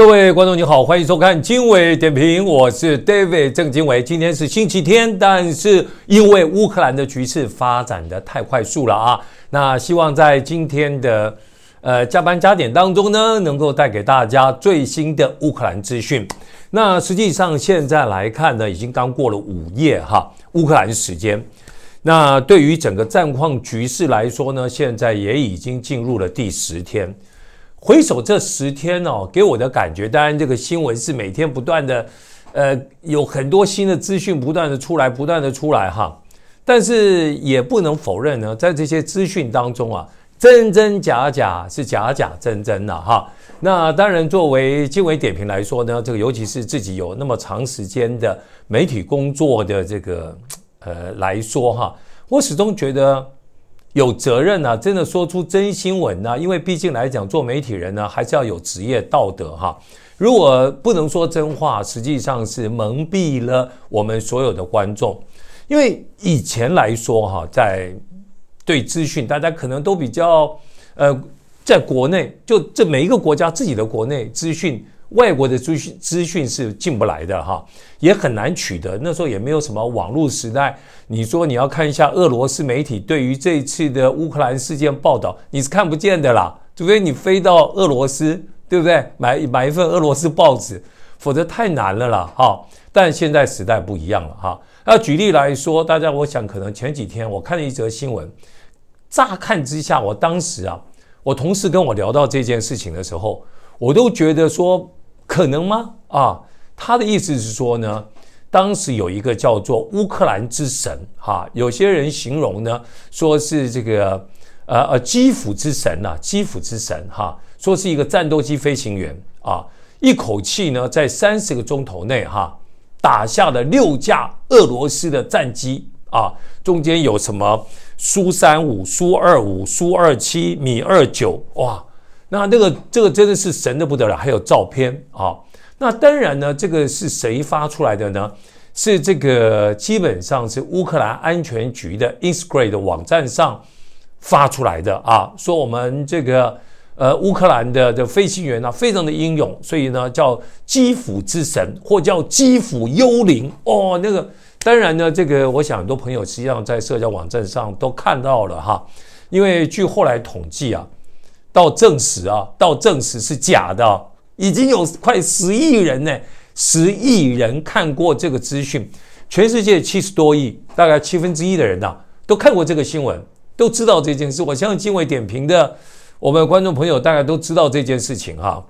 各位观众，你好，欢迎收看经纬点评，我是 David 郑经纬。今天是星期天，但是因为乌克兰的局势发展的太快速了啊，那希望在今天的呃加班加点当中呢，能够带给大家最新的乌克兰资讯。那实际上现在来看呢，已经刚过了午夜哈，乌克兰时间。那对于整个战况局势来说呢，现在也已经进入了第十天。回首这十天哦，给我的感觉，当然这个新闻是每天不断的，呃，有很多新的资讯不断的出来，不断的出来哈。但是也不能否认呢，在这些资讯当中啊，真真假假是假假真真的哈。那当然，作为经纬点评来说呢，这个尤其是自己有那么长时间的媒体工作的这个呃来说哈，我始终觉得。有责任呢，真的说出真新闻呢，因为毕竟来讲，做媒体人呢，还是要有职业道德哈。如果不能说真话，实际上是蒙蔽了我们所有的观众。因为以前来说哈，在对资讯，大家可能都比较呃，在国内就这每一个国家自己的国内资讯。外国的资讯资讯是进不来的哈，也很难取得。那时候也没有什么网络时代，你说你要看一下俄罗斯媒体对于这一次的乌克兰事件报道，你是看不见的啦，除非你飞到俄罗斯，对不对？买买一份俄罗斯报纸，否则太难了啦哈。但现在时代不一样了哈。那举例来说，大家我想可能前几天我看了一则新闻，乍看之下，我当时啊，我同事跟我聊到这件事情的时候，我都觉得说。可能吗？啊，他的意思是说呢，当时有一个叫做乌克兰之神，哈，有些人形容呢，说是这个，呃呃，基辅之神呐，基辅之神，哈，说是一个战斗机飞行员啊，一口气呢，在三十个钟头内，哈，打下了六架俄罗斯的战机啊，中间有什么苏三五、苏二五、苏二七、米二九，哇。那那个这个真的是神的不得了，还有照片啊。那当然呢，这个是谁发出来的呢？是这个基本上是乌克兰安全局的 i n s g r e g 的网站上发出来的啊。说我们这个呃乌克兰的的飞行员啊，非常的英勇，所以呢叫基辅之神或叫基辅幽灵哦。那个当然呢，这个我想很多朋友实际上在社交网站上都看到了哈，因为据后来统计啊。到证实啊，到证实是假的，已经有快十亿人呢，十亿人看过这个资讯，全世界七十多亿，大概七分之一的人呐，都看过这个新闻，都知道这件事。我相信经纬点评的我们观众朋友大概都知道这件事情哈。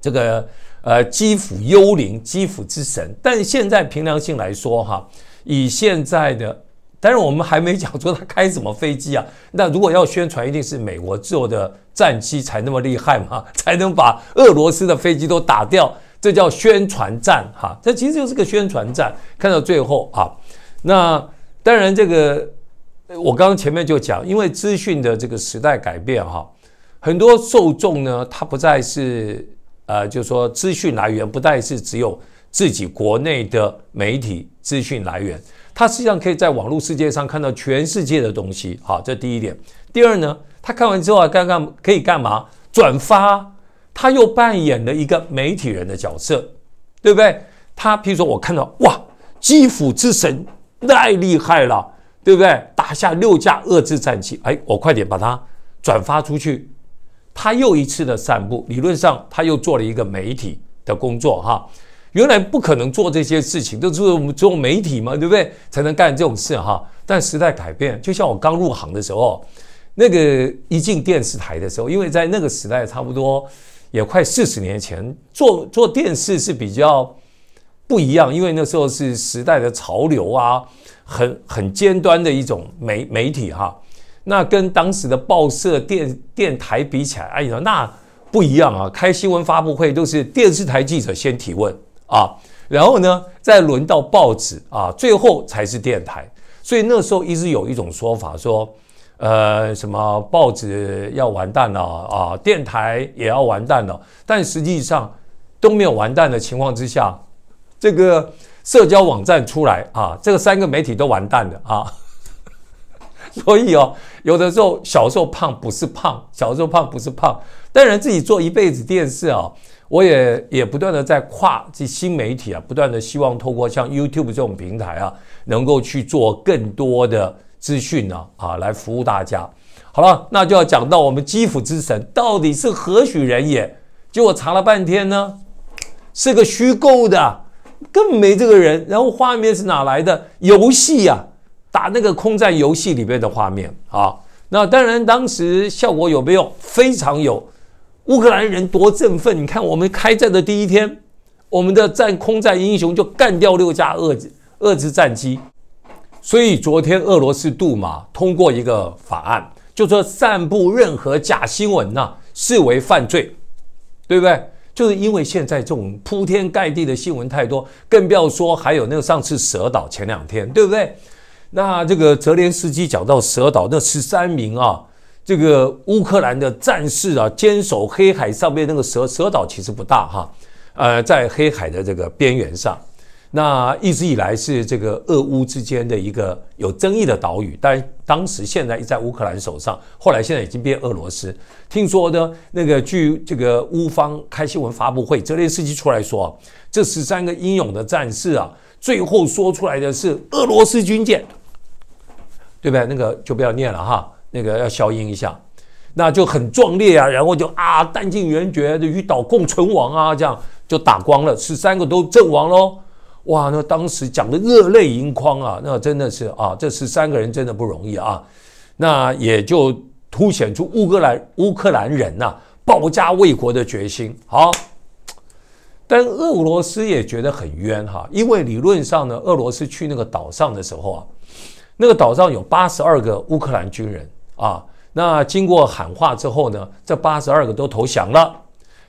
这个呃，基辅幽灵，基辅之神，但现在凭良心来说哈，以现在的。但是我们还没讲说他开什么飞机啊？那如果要宣传，一定是美国做的战机才那么厉害嘛，才能把俄罗斯的飞机都打掉，这叫宣传战哈。这其实就是个宣传战。看到最后啊，那当然这个我刚刚前面就讲，因为资讯的这个时代改变哈，很多受众呢，他不再是呃，就是说资讯来源不再是只有自己国内的媒体资讯来源。他实际上可以在网络世界上看到全世界的东西，好，这第一点。第二呢，他看完之后啊，刚刚可以干嘛？转发，他又扮演了一个媒体人的角色，对不对？他譬如说我看到哇，基辅之神太厉害了，对不对？打下六架遏制战机，哎，我快点把它转发出去，他又一次的散布，理论上他又做了一个媒体的工作，哈。原来不可能做这些事情，都是做媒体嘛，对不对？才能干这种事哈。但时代改变，就像我刚入行的时候，那个一进电视台的时候，因为在那个时代，差不多也快四十年前，做做电视是比较不一样，因为那时候是时代的潮流啊，很很尖端的一种媒媒体哈。那跟当时的报社、电电台比起来，哎呀，那不一样啊！开新闻发布会都是电视台记者先提问。啊，然后呢，再轮到报纸啊，最后才是电台。所以那时候一直有一种说法说，呃，什么报纸要完蛋了啊，电台也要完蛋了。但实际上都没有完蛋的情况之下，这个社交网站出来啊，这个三个媒体都完蛋了啊。所以哦，有的时候小时候胖不是胖，小时候胖不是胖，当然自己做一辈子电视啊。我也也不断的在跨这新媒体啊，不断的希望透过像 YouTube 这种平台啊，能够去做更多的资讯啊，啊来服务大家。好了，那就要讲到我们基辅之神到底是何许人也？结果查了半天呢，是个虚构的，更没这个人。然后画面是哪来的？游戏呀，打那个空战游戏里面的画面啊。那当然，当时效果有没有？非常有。乌克兰人多振奋！你看，我们开战的第一天，我们的战空战英雄就干掉六架俄俄制战机。所以昨天俄罗斯杜马通过一个法案，就说散布任何假新闻呢，视为犯罪，对不对？就是因为现在这种铺天盖地的新闻太多，更不要说还有那个上次蛇岛前两天，对不对？那这个泽连斯基讲到蛇岛那十三名啊。这个乌克兰的战士啊，坚守黑海上面那个蛇蛇岛，其实不大哈，呃，在黑海的这个边缘上，那一直以来是这个俄乌之间的一个有争议的岛屿，但当时现在在乌克兰手上，后来现在已经变俄罗斯。听说呢，那个据这个乌方开新闻发布会，泽连斯基出来说，这十三个英勇的战士啊，最后说出来的是俄罗斯军舰，对不对？那个就不要念了哈。那个要消音一下，那就很壮烈啊！然后就啊，弹尽援绝，与岛共存亡啊！这样就打光了，十三个都阵亡喽！哇，那当时讲的热泪盈眶啊！那真的是啊，这十三个人真的不容易啊！那也就凸显出乌克兰乌克兰人呐保家卫国的决心。好，但俄罗斯也觉得很冤哈，因为理论上呢，俄罗斯去那个岛上的时候啊，那个岛上有八十二个乌克兰军人。啊，那经过喊话之后呢，这八十二个都投降了。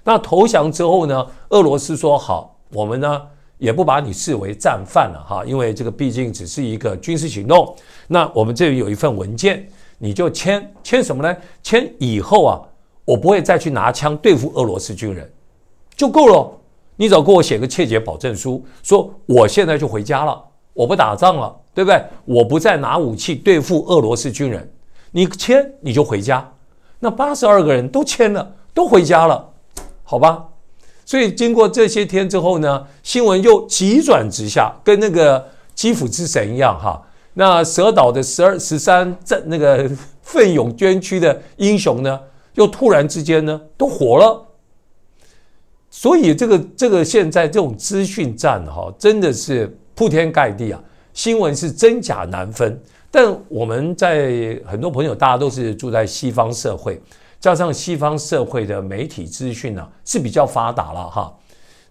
那投降之后呢，俄罗斯说好，我们呢也不把你视为战犯了哈，因为这个毕竟只是一个军事行动。那我们这里有一份文件，你就签签什么呢？签以后啊，我不会再去拿枪对付俄罗斯军人，就够了。你只要给我写个切结保证书，说我现在就回家了，我不打仗了，对不对？我不再拿武器对付俄罗斯军人。你签你就回家，那八十二个人都签了，都回家了，好吧？所以经过这些天之后呢，新闻又急转直下，跟那个基辅之神一样哈。那蛇岛的十二十三战那个奋勇捐躯的英雄呢，又突然之间呢都火了。所以这个这个现在这种资讯战哈，真的是铺天盖地啊，新闻是真假难分。但我们在很多朋友，大家都是住在西方社会，加上西方社会的媒体资讯呢是比较发达了哈。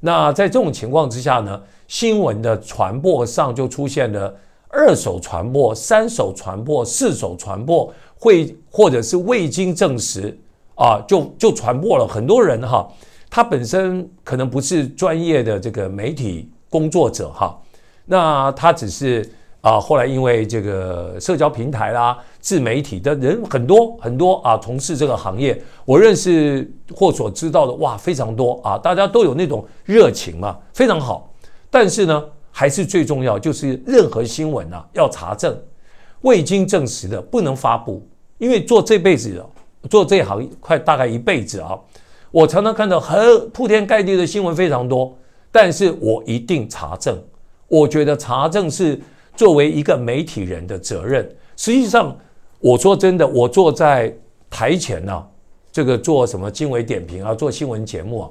那在这种情况之下呢，新闻的传播上就出现了二手传播、三手传播、四手传播，会或者是未经证实啊，就就传播了很多人哈。他本身可能不是专业的这个媒体工作者哈，那他只是。啊！后来因为这个社交平台啦、自媒体的人很多很多啊，从事这个行业，我认识或所知道的哇非常多啊，大家都有那种热情嘛，非常好。但是呢，还是最重要，就是任何新闻呐要查证，未经证实的不能发布，因为做这辈子做这行快大概一辈子啊，我常常看到很铺天盖地的新闻非常多，但是我一定查证，我觉得查证是。作为一个媒体人的责任，实际上，我说真的，我坐在台前呢，这个做什么经纬点评啊，做新闻节目啊，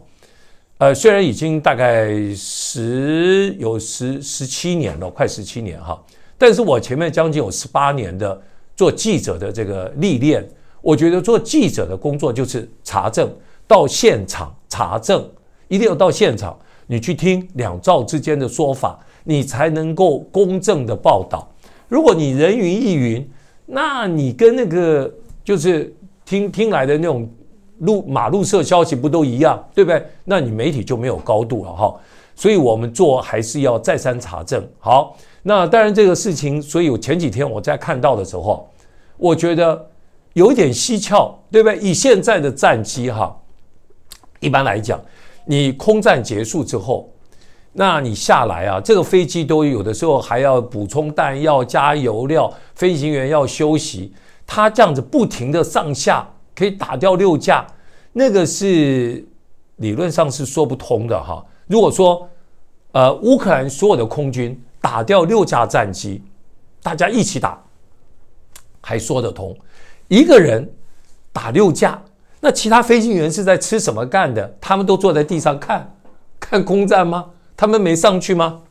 呃，虽然已经大概十有十十七年了，快十七年哈，但是我前面将近有十八年的做记者的这个历练，我觉得做记者的工作就是查证，到现场查证，一定要到现场，你去听两造之间的说法。你才能够公正的报道。如果你人云亦云，那你跟那个就是听听来的那种路马路社消息不都一样，对不对？那你媒体就没有高度了哈。所以我们做还是要再三查证。好，那当然这个事情，所以我前几天我在看到的时候，我觉得有点蹊跷，对不对？以现在的战机哈，一般来讲，你空战结束之后。那你下来啊，这个飞机都有的时候还要补充弹药、加油料，飞行员要休息。他这样子不停的上下，可以打掉六架，那个是理论上是说不通的哈。如果说，呃，乌克兰所有的空军打掉六架战机，大家一起打还说得通，一个人打六架，那其他飞行员是在吃什么干的？他们都坐在地上看看空战吗？他们没上去吗？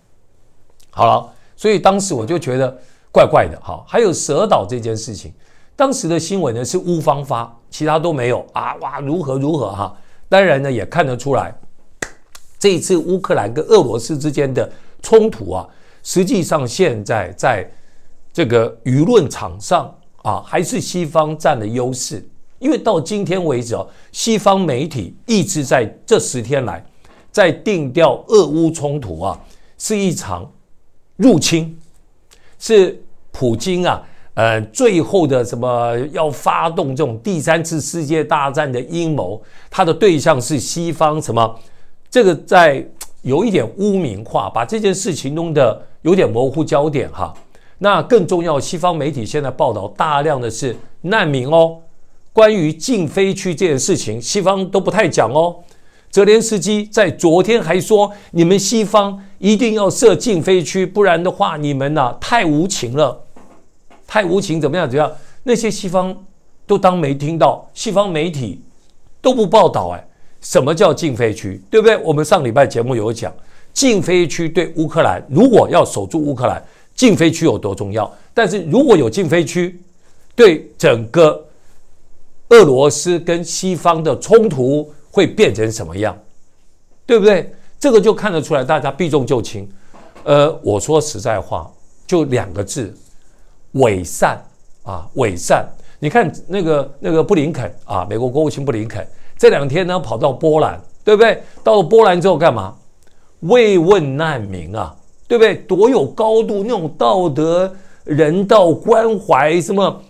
好了，所以当时我就觉得怪怪的。哈，还有蛇岛这件事情，当时的新闻呢是乌方发，其他都没有啊。哇，如何如何哈？当然呢，也看得出来，这一次乌克兰跟俄罗斯之间的冲突啊，实际上现在在这个舆论场上啊，还是西方占了优势，因为到今天为止，哦，西方媒体一直在这十天来。在定调俄乌冲突啊，是一场入侵，是普京啊，呃，最后的什么要发动这种第三次世界大战的阴谋，他的对象是西方什么？这个在有一点污名化，把这件事情弄得有点模糊焦点哈。那更重要，西方媒体现在报道大量的是难民哦。关于禁飞区这件事情，西方都不太讲哦。泽连斯基在昨天还说：“你们西方一定要设禁飞区，不然的话，你们呐太无情了，太无情怎么样？怎么样？那些西方都当没听到，西方媒体都不报道。哎，什么叫禁飞区？对不对？我们上礼拜节目有讲，禁飞区对乌克兰如果要守住乌克兰，禁飞区有多重要？但是如果有禁飞区，对整个俄罗斯跟西方的冲突。”会变成什么样，对不对？这个就看得出来，大家避重就轻。呃，我说实在话，就两个字：伪善啊，伪善。你看那个那个布林肯啊，美国国务卿布林肯这两天呢跑到波兰，对不对？到了波兰之后干嘛？慰问难民啊，对不对？多有高度那种道德人道关怀，什么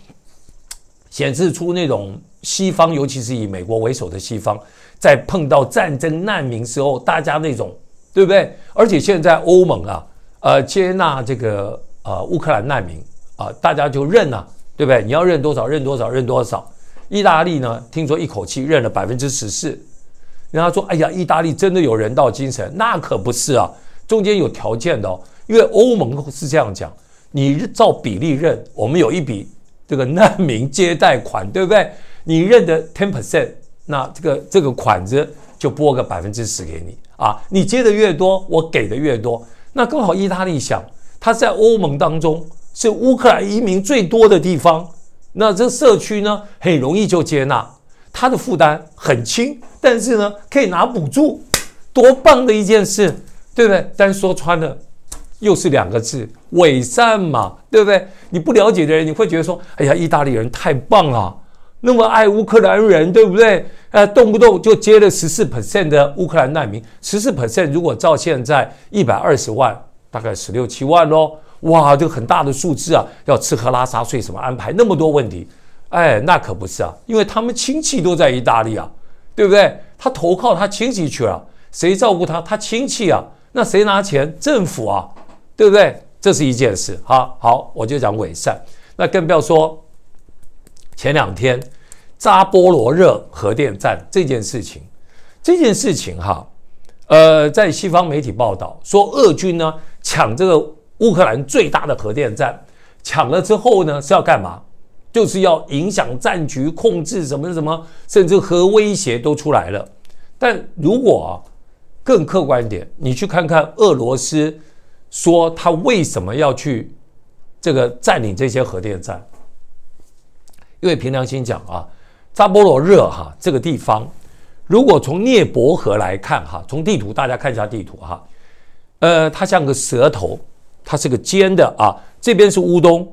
显示出那种西方，尤其是以美国为首的西方。在碰到战争难民时候，大家那种对不对？而且现在欧盟啊，呃，接纳这个呃乌克兰难民啊，大家就认了，对不对？你要认多少，认多少，认多少。意大利呢，听说一口气认了百分之十四。人家说：“哎呀，意大利真的有人道精神？”那可不是啊，中间有条件的，哦，因为欧盟是这样讲，你照比例认。我们有一笔这个难民接待款，对不对？你认的 ten percent。那这个这个款子就拨个百分之十给你啊，你接的越多，我给的越多。那刚好意大利想，它在欧盟当中是乌克兰移民最多的地方，那这社区呢很容易就接纳，它的负担很轻，但是呢可以拿补助，多棒的一件事，对不对？但说穿了又是两个字，伪善嘛，对不对？你不了解的人，你会觉得说，哎呀，意大利人太棒了。那么爱乌克兰人对不对？呃，动不动就接了十四 percent 的乌克兰难民，十四 percent 如果照现在一百二十万，大概十六七万喽。哇，这个很大的数字啊，要吃喝拉撒睡什么安排，那么多问题。哎，那可不是啊，因为他们亲戚都在意大利啊，对不对？他投靠他亲戚去了，谁照顾他？他亲戚啊，那谁拿钱？政府啊，对不对？这是一件事好好，我就讲伪善，那更不要说。前两天，扎波罗热核电站这件事情，这件事情哈，呃，在西方媒体报道说，俄军呢抢这个乌克兰最大的核电站，抢了之后呢是要干嘛？就是要影响战局控制什么什么，甚至核威胁都出来了。但如果更客观一点，你去看看俄罗斯说他为什么要去这个占领这些核电站。因为凭良心讲啊，扎波罗热哈这个地方，如果从涅伯河来看哈，从地图大家看一下地图哈，呃，它像个舌头，它是个尖的啊。这边是乌东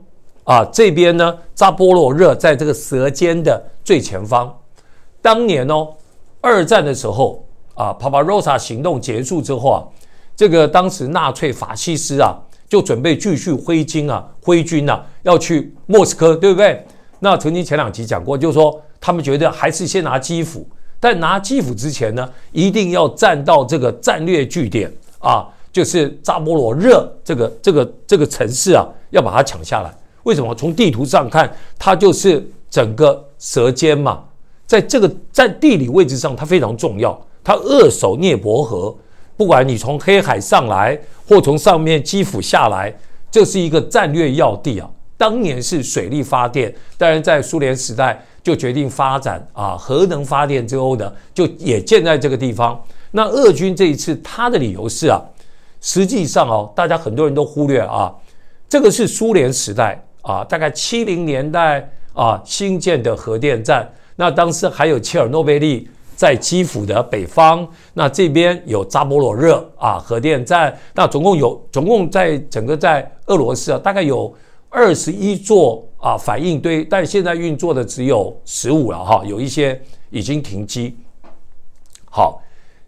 啊，这边呢，扎波罗热在这个舌尖的最前方。当年呢，二战的时候啊，帕帕罗萨行动结束之后啊，这个当时纳粹法西斯啊，就准备继续挥军啊，挥军呐，要去莫斯科，对不对？那曾经前两集讲过，就是说他们觉得还是先拿基辅，但拿基辅之前呢，一定要占到这个战略据点啊，就是扎波罗热这个这个这个城市啊，要把它抢下来。为什么？从地图上看，它就是整个舌尖嘛，在这个在地理位置上它非常重要，它扼守涅伯河，不管你从黑海上来或从上面基辅下来，这是一个战略要地啊。当年是水力发电，当然在苏联时代就决定发展啊核能发电之后呢，就也建在这个地方。那俄军这一次他的理由是啊，实际上哦，大家很多人都忽略啊，这个是苏联时代啊，大概七零年代啊新建的核电站。那当时还有切尔诺贝利在基辅的北方，那这边有扎波罗热啊核电站，那总共有总共在整个在俄罗斯啊大概有。二十一座啊，反应堆，但现在运作的只有十五了哈，有一些已经停机。好，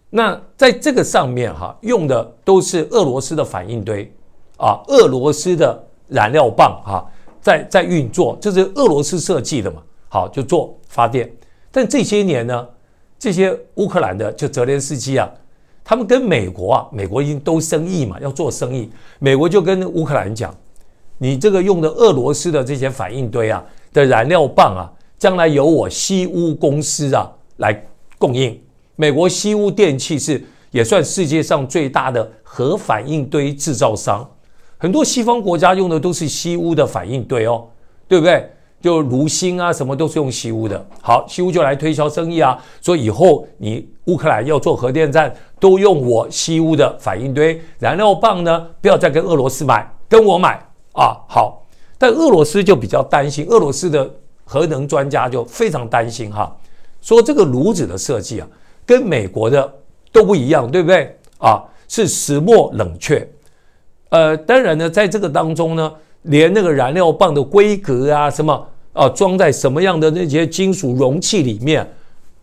那在这个上面哈，用的都是俄罗斯的反应堆啊，俄罗斯的燃料棒哈，在在运作，这是俄罗斯设计的嘛？好，就做发电。但这些年呢，这些乌克兰的就泽连斯基啊，他们跟美国啊，美国已经都生意嘛，要做生意，美国就跟乌克兰讲。你这个用的俄罗斯的这些反应堆啊的燃料棒啊，将来由我西屋公司啊来供应。美国西屋电器是也算世界上最大的核反应堆制造商，很多西方国家用的都是西屋的反应堆哦，对不对？就如芯啊什么都是用西屋的。好，西屋就来推销生意啊，说以后你乌克兰要做核电站，都用我西屋的反应堆燃料棒呢，不要再跟俄罗斯买，跟我买。啊，好，但俄罗斯就比较担心，俄罗斯的核能专家就非常担心哈，说这个炉子的设计啊，跟美国的都不一样，对不对？啊，是石墨冷却，呃，当然呢，在这个当中呢，连那个燃料棒的规格啊，什么啊，装在什么样的那些金属容器里面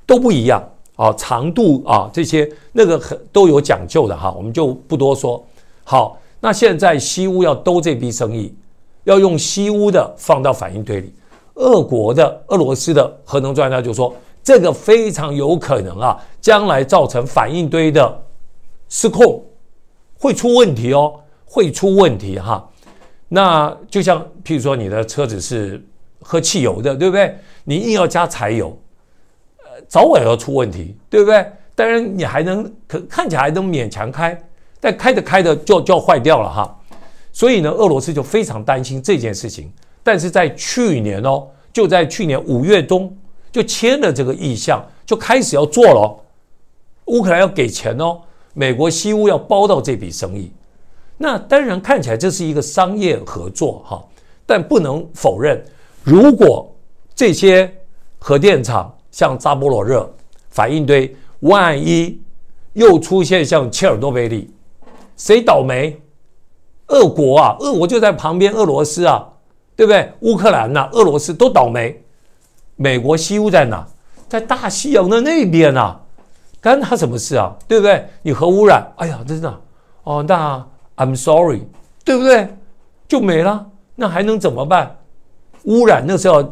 都不一样啊，长度啊这些那个很都有讲究的哈，我们就不多说。好。那现在西屋要兜这笔生意，要用西屋的放到反应堆里。俄国的俄罗斯的核能专家就说，这个非常有可能啊，将来造成反应堆的失控，会出问题哦，会出问题哈。那就像譬如说你的车子是喝汽油的，对不对？你硬要加柴油，呃，早晚要出问题，对不对？当然你还能可看起来还能勉强开。在开着开着就就要坏掉了哈，所以呢，俄罗斯就非常担心这件事情。但是在去年哦，就在去年五月中就签了这个意向，就开始要做了。乌克兰要给钱哦，美国西屋要包到这笔生意。那当然看起来这是一个商业合作哈，但不能否认，如果这些核电厂像扎波罗热反应堆，万一又出现像切尔诺贝利，谁倒霉？俄国啊，俄国就在旁边，俄罗斯啊，对不对？乌克兰呐，俄罗斯都倒霉。美国西屋在哪？在大西洋的那边呐，干他什么事啊？对不对？你核污染，哎呀，真的哦。那 I'm sorry，对不对？就没了，那还能怎么办？污染那是要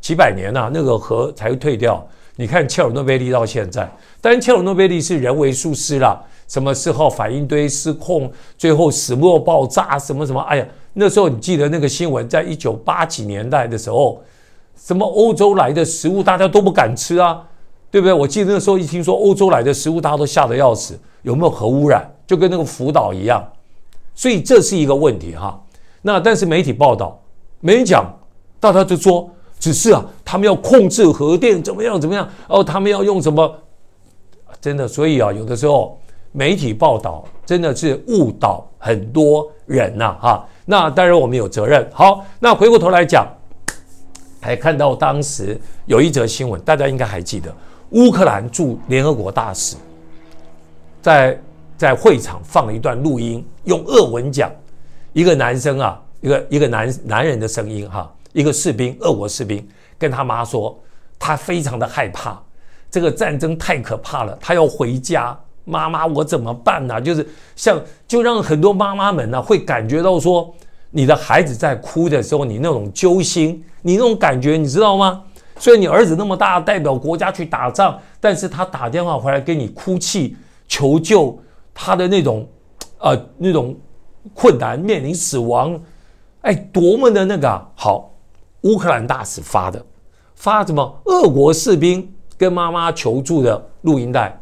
几百年呐，那个核才会退掉。你看切尔诺贝利到现在，但切尔诺贝利是人为疏失了。什么四号反应堆失控，最后石墨爆炸，什么什么？哎呀，那时候你记得那个新闻，在一九八几年代的时候，什么欧洲来的食物大家都不敢吃啊，对不对？我记得那时候一听说欧洲来的食物，大家都吓得要死，有没有核污染？就跟那个福岛一样，所以这是一个问题哈。那但是媒体报道没人讲，大家就说只是啊，他们要控制核电怎么样怎么样？哦，他们要用什么？真的，所以啊，有的时候。媒体报道真的是误导很多人呐！哈，那当然我们有责任。好，那回过头来讲，还看到当时有一则新闻，大家应该还记得，乌克兰驻联合国大使在在会场放了一段录音，用俄文讲，一个男生啊，一个一个男男人的声音哈，一个士兵，俄国士兵，跟他妈说，他非常的害怕，这个战争太可怕了，他要回家。妈妈，我怎么办呢？就是像，就让很多妈妈们呢，会感觉到说，你的孩子在哭的时候，你那种揪心，你那种感觉，你知道吗？虽然你儿子那么大，代表国家去打仗，但是他打电话回来给你哭泣求救，他的那种，呃，那种困难面临死亡，哎，多么的那个好！乌克兰大使发的，发什么？俄国士兵跟妈妈求助的录音带。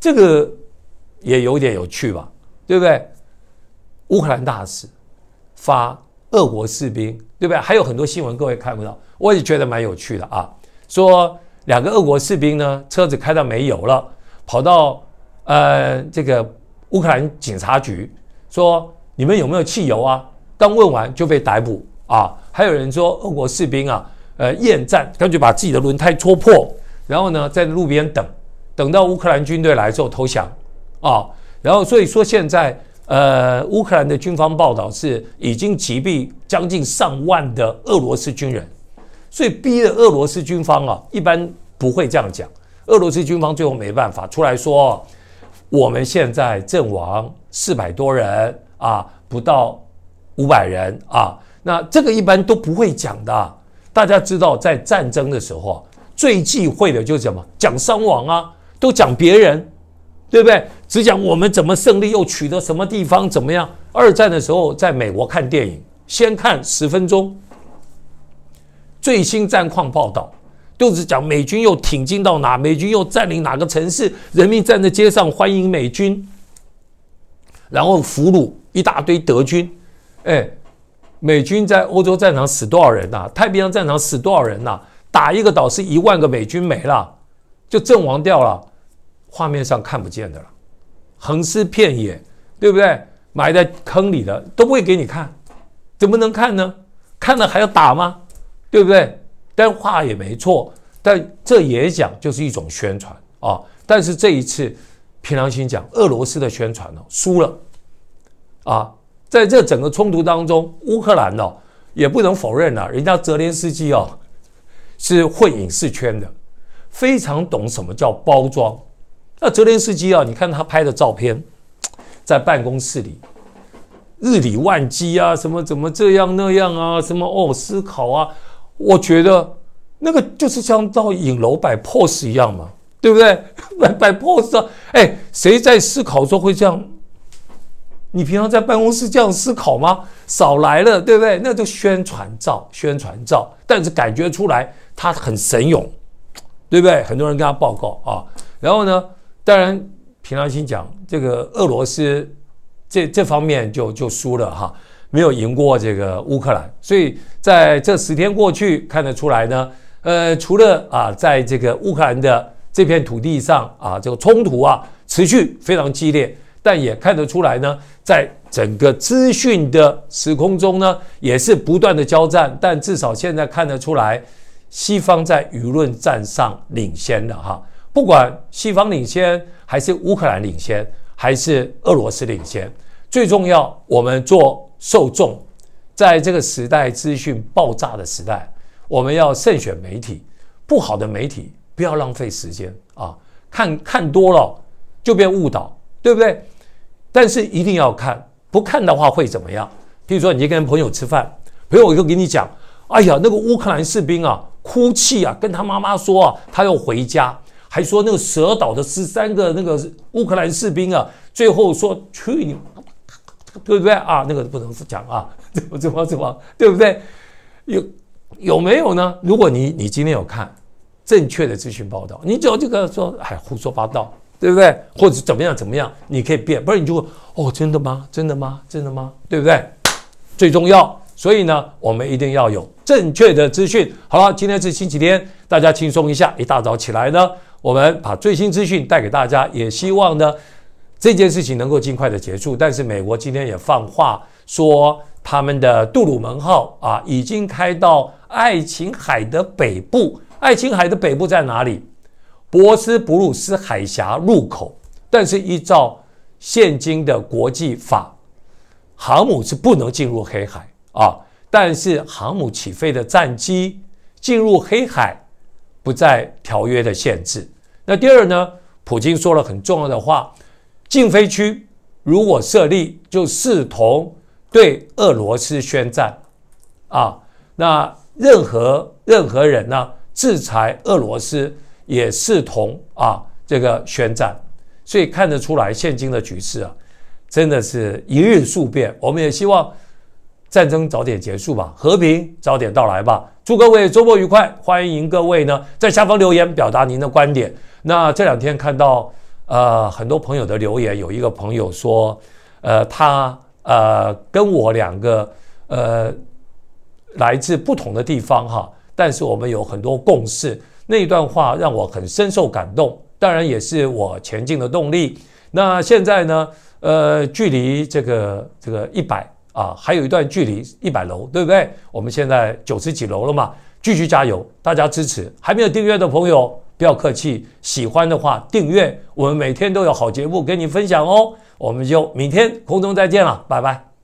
这个也有点有趣吧，对不对？乌克兰大使发俄国士兵，对不对？还有很多新闻，各位看不到，我也觉得蛮有趣的啊。说两个俄国士兵呢，车子开到没油了，跑到呃这个乌克兰警察局，说你们有没有汽油啊？刚问完就被逮捕啊。还有人说俄国士兵啊，呃厌战，干脆把自己的轮胎戳破，然后呢在路边等。等到乌克兰军队来之后投降啊，然后所以说现在呃乌克兰的军方报道是已经击毙将近上万的俄罗斯军人，所以逼了俄罗斯军方啊，一般不会这样讲。俄罗斯军方最后没办法出来说，我们现在阵亡四百多人啊，不到五百人啊，那这个一般都不会讲的。大家知道在战争的时候啊，最忌讳的就是什么？讲伤亡啊。都讲别人，对不对？只讲我们怎么胜利，又取得什么地方怎么样？二战的时候，在美国看电影，先看十分钟最新战况报道，就是讲美军又挺进到哪，美军又占领哪个城市，人民站在街上欢迎美军，然后俘虏一大堆德军。哎，美军在欧洲战场死多少人呐？太平洋战场死多少人呐？打一个岛是一万个美军没了。就阵亡掉了，画面上看不见的了，横尸遍野，对不对？埋在坑里的都不会给你看，怎么能看呢？看了还要打吗？对不对？但话也没错，但这也讲就是一种宣传啊。但是这一次，平常心讲，俄罗斯的宣传呢输了，啊，在这整个冲突当中，乌克兰呢也不能否认啊，人家泽连斯基哦是混影视圈的。非常懂什么叫包装。那泽连斯基啊，你看他拍的照片，在办公室里日理万机啊，什么怎么这样那样啊，什么哦思考啊，我觉得那个就是像到影楼摆 pose 一样嘛，对不对？摆摆 pose，哎，谁在思考说会这样？你平常在办公室这样思考吗？少来了，对不对？那就宣传照，宣传照。但是感觉出来他很神勇。对不对？很多人跟他报告啊，然后呢，当然平常心讲，这个俄罗斯这这方面就就输了哈，没有赢过这个乌克兰。所以在这十天过去，看得出来呢，呃，除了啊，在这个乌克兰的这片土地上啊，这个冲突啊持续非常激烈，但也看得出来呢，在整个资讯的时空中呢，也是不断的交战，但至少现在看得出来。西方在舆论战上领先了哈，不管西方领先还是乌克兰领先，还是俄罗斯领先，最重要我们做受众，在这个时代资讯爆炸的时代，我们要慎选媒体，不好的媒体不要浪费时间啊，看看多了就变误导，对不对？但是一定要看，不看的话会怎么样？譬如说你跟朋友吃饭，朋友就跟你讲，哎呀，那个乌克兰士兵啊。哭泣啊，跟他妈妈说啊，他要回家，还说那个蛇岛的十三个那个乌克兰士兵啊，最后说去你妈，对不对啊？那个不能讲啊，怎么怎么怎么，对不对？有有没有呢？如果你你今天有看正确的资讯报道，你只要这个说，哎，胡说八道，对不对？或者怎么样怎么样，你可以变，不然你就哦，真的吗？真的吗？真的吗？对不对？最重要，所以呢，我们一定要有。正确的资讯。好了，今天是星期天，大家轻松一下。一大早起来呢，我们把最新资讯带给大家，也希望呢这件事情能够尽快的结束。但是美国今天也放话说，他们的杜鲁门号啊已经开到爱琴海的北部。爱琴海的北部在哪里？博斯布鲁斯海峡入口。但是依照现今的国际法，航母是不能进入黑海啊。但是航母起飞的战机进入黑海，不在条约的限制。那第二呢？普京说了很重要的话：，禁飞区如果设立，就视同对俄罗斯宣战。啊，那任何任何人呢，制裁俄罗斯也视同啊这个宣战。所以看得出来，现今的局势啊，真的是一日数变。我们也希望。战争早点结束吧，和平早点到来吧。祝各位周末愉快！欢迎各位呢在下方留言表达您的观点。那这两天看到呃很多朋友的留言，有一个朋友说，呃，他呃跟我两个呃来自不同的地方哈，但是我们有很多共识。那一段话让我很深受感动，当然也是我前进的动力。那现在呢，呃，距离这个这个一百。啊，还有一段距离，一百楼，对不对？我们现在九十几楼了嘛，继续加油，大家支持。还没有订阅的朋友，不要客气，喜欢的话订阅。我们每天都有好节目跟你分享哦，我们就明天空中再见了，拜拜。